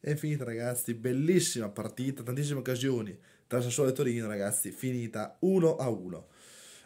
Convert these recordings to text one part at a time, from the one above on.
È finita ragazzi, bellissima partita, tantissime occasioni tra Sassuolo e Torino ragazzi, finita 1 a 1.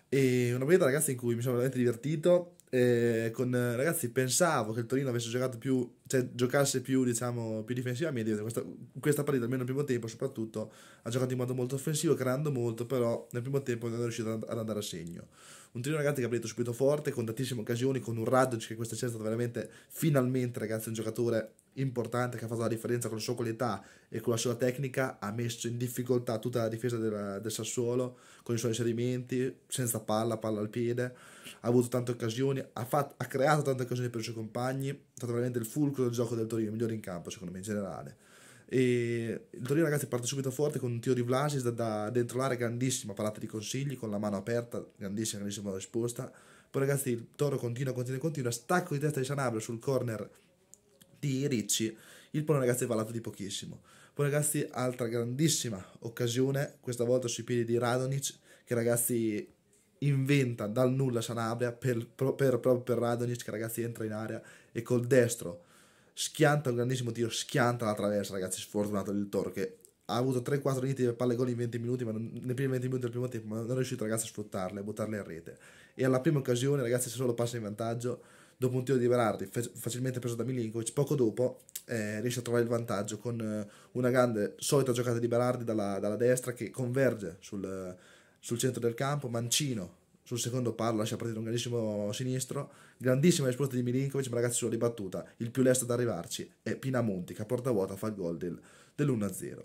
E una partita ragazzi in cui mi sono veramente divertito, eh, con, ragazzi pensavo che il Torino avesse giocato più, cioè giocasse più diciamo più difensivamente, questa, questa partita almeno nel primo tempo soprattutto ha giocato in modo molto offensivo, creando molto, però nel primo tempo non è riuscito ad andare a segno un Torino ragazzi che ha preso subito forte con tantissime occasioni con un Radovic che questa sera è stato veramente finalmente ragazzi un giocatore importante che ha fatto la differenza con la sua qualità e con la sua tecnica, ha messo in difficoltà tutta la difesa della, del Sassuolo con i suoi inserimenti, senza palla, palla al piede, ha avuto tante occasioni, ha, fatto, ha creato tante occasioni per i suoi compagni, è stato veramente il fulcro del gioco del Torino, il migliore in campo secondo me in generale. E il Torino ragazzi parte subito forte con un tiro di Vlasis da, da dentro l'area grandissima, parata di consigli, con la mano aperta, grandissima, grandissima risposta. Poi ragazzi il Toro continua, continua, continua, stacco di testa di Sanabria sul corner di Ricci, il Pone Ragazzi è valato di pochissimo. Poi ragazzi, altra grandissima occasione, questa volta sui piedi di Radonic, che ragazzi inventa dal nulla Sanabria per, per, proprio per Radonic, che ragazzi entra in area e col destro schianta un grandissimo tiro, schianta la traversa, ragazzi, sfortunato il Toro, che ha avuto 3-4 inizi per palle gol in 20 minuti, ma non, nei primi 20 minuti del primo tempo, ma non è riuscito ragazzi a sfruttarle, a buttarle in rete. E alla prima occasione, ragazzi, se solo passa in vantaggio, dopo un tiro di Berardi facilmente preso da Milinkovic poco dopo eh, riesce a trovare il vantaggio con eh, una grande solita giocata di Berardi dalla, dalla destra che converge sul, sul, centro del campo Mancino sul secondo palo lascia partire un grandissimo sinistro grandissima risposta di Milinkovic ma ragazzi sulla ribattuta il più lesto ad arrivarci è Pinamonti che a porta vuota fa il gol del, dell'1-0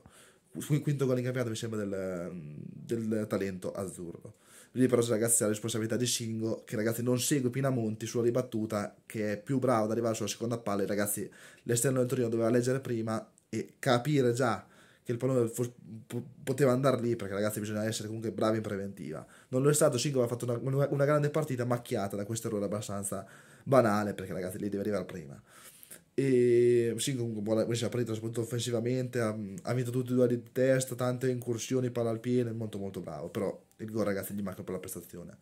il quinto gol in campionato mi sembra del, del talento azzurro Lì però ragazzi la responsabilità di Shingo che ragazzi non segue Pinamonti sulla ribattuta che è più bravo ad arrivare sulla seconda palla ragazzi l'esterno del Torino doveva leggere prima e capire già che il pallone poteva andare lì perché ragazzi bisogna essere comunque bravi in preventiva. Non lo è stato, Shingo ha fatto una, una grande partita macchiata da questo errore abbastanza banale perché ragazzi lì deve arrivare prima. E sì, comunque buona, questa è la partita, soprattutto offensivamente, ha, ha, vinto tutti i duelli di testa, tante incursioni, palla al piede, molto molto bravo, però il gol ragazzi gli manca per la prestazione.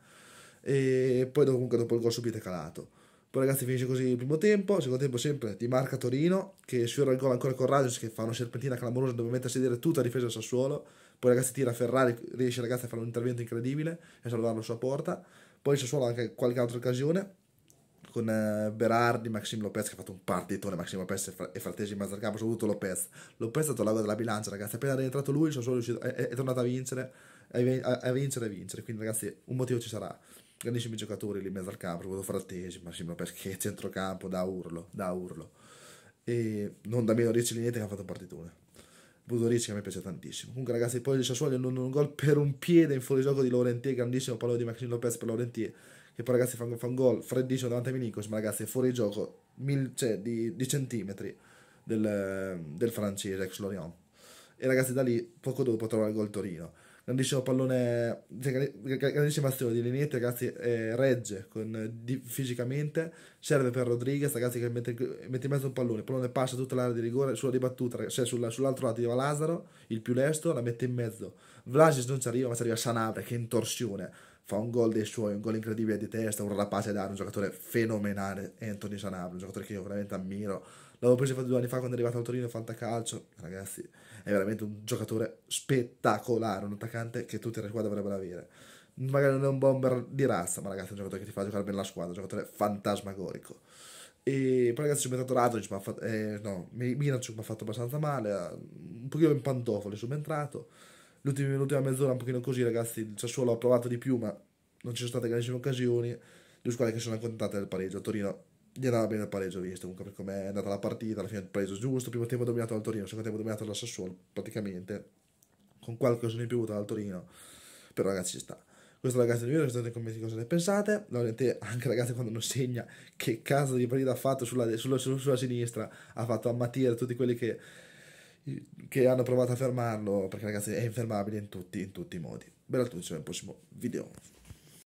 E poi comunque dopo il gol subito è calato. Poi ragazzi finisce così il primo tempo, secondo tempo sempre di marca Torino, che sfiora il gol ancora con Radius che fa una serpentina clamorosa dove mette a sedere tutta la difesa del Sassuolo, poi ragazzi tira Ferrari, riesce ragazzi a fare un intervento incredibile e salvare la sua porta, poi il Sassuolo ha anche qualche altra occasione, con eh, Berardi, Maxim Lopez che ha fatto un partitone, Maxim Lopez e, Fra- e Fratesi Mazzacampo, soprattutto Lopez. Lopez è stato l'ago della bilancia, ragazzi, appena è rientrato lui sono solo riuscito, è, è tornato a vincere, a, a vincere e vincere, quindi ragazzi un motivo ci sarà. Grandissimi giocatori lì in mezzo al campo, soprattutto Frattesi, Maxim Lopez che è centrocampo da urlo, da urlo. E non da meno Ricci Linetti che ha fatto un partitone. Bruno Ricci che a me piace tantissimo. Comunque, ragazzi, poi il Sassuolo non un gol per un piede in fuorigioco di Laurentier, grandissimo pallone di Maxim Lopez per Laurentier, che poi ragazzi fanno fan gol, freddissimo davanti a Milinkovic, ma ragazzi è fuori gioco mil, cioè, di, di, centimetri del, del francese ex Lorient. E ragazzi da lì poco dopo trova il gol Torino. Grandissimo pallone, cioè, grandissima azione di Linetti, ragazzi, eh, regge con, di, fisicamente, serve per Rodriguez, ragazzi, che mette, mette, in mezzo un pallone, il pallone passa tutta l'area di rigore, sulla ribattuta, cioè sulla, sull'altro lato di Lazaro, il più lesto, la mette in mezzo. Vlasic non ci arriva, ma ci arriva Sanabria, che intorsione fa un gol dei suoi, un gol incredibile di testa, un rapace d'aria, un giocatore fenomenale, Anthony Sanabria, un giocatore che io veramente ammiro. L'avevo preso due anni fa quando è arrivato al Torino Fantacalcio, ragazzi, è veramente un giocatore spettacolare, un attaccante che tutte le squadre dovrebbero avere. Magari non è un bomber di razza, ma ragazzi è un giocatore che ti fa giocare bene la squadra, un giocatore fantasmagorico. E poi ragazzi ci ho inventato Radonic, ma ha fatto, eh, no, Minacic mi ha fatto abbastanza male, un pochino in pantofole subentrato. entrato l'ultima, e mezz'ora un pochino così ragazzi, il Sassuolo ha provato di più ma non ci sono state grandissime occasioni, due squadre che sono accontentate del pareggio, a Torino gli andava bene il pareggio visto comunque per come è andata la partita, alla fine il pareggio giusto, primo tempo dominato dal Torino, secondo tempo dominato dal Sassuolo praticamente, con qualche occasione in più dal Torino, però ragazzi ci sta. Questo ragazzi è il video, restate nei commenti cosa ne pensate. Laurente, anche ragazzi, quando non segna che cazzo di partita ha fatto sulla, sulla, sulla, sulla sinistra, ha fatto ammattire tutti quelli che che hanno provato a fermarlo, perché ragazzi è infermabile in tutti, in tutti i modi. Bella tutti, ci vediamo nel prossimo video.